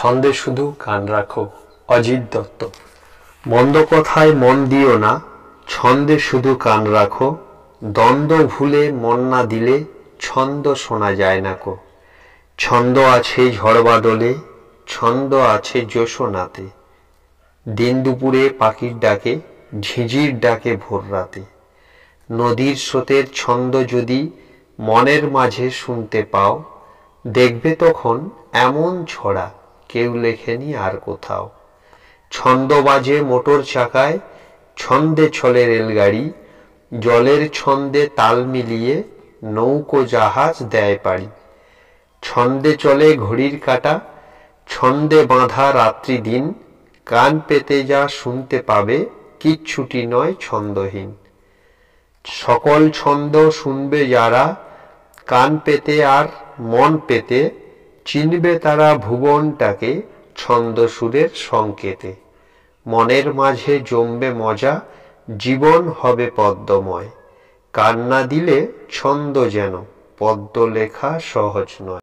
ছন্দে শুধু কান রাখো অজিত দত্ত মন্দ কথায় মন দিও না ছন্দে শুধু কান রাখো দ্বন্দ্ব ভুলে মন না দিলে ছন্দ শোনা যায় না কো ছন্দ আছে ঝড়বাদলে ছন্দ আছে জোশনাতে দিন দুপুরে পাখির ডাকে ঝিঁঝির ডাকে ভোর রাতে নদীর স্রোতের ছন্দ যদি মনের মাঝে শুনতে পাও দেখবে তখন এমন ছড়া কেউ লেখেনি আর কোথাও ছন্দ বাজে মোটর চাকায় ছন্দে ছলে রেলগাড়ি জলের ছন্দে তাল মিলিয়ে নৌকো জাহাজ দেয় পাড়ি ছন্দে চলে ঘড়ির কাটা ছন্দে বাঁধা রাত্রি দিন কান পেতে যা শুনতে পাবে কিচ্ছুটি নয় ছন্দহীন সকল ছন্দ শুনবে যারা কান পেতে আর মন পেতে চিনবে তারা ভুবনটাকে ছন্দসুরের সংকেতে মনের মাঝে জমবে মজা জীবন হবে পদ্মময় কান্না দিলে ছন্দ যেন পদ্ম লেখা সহজ নয়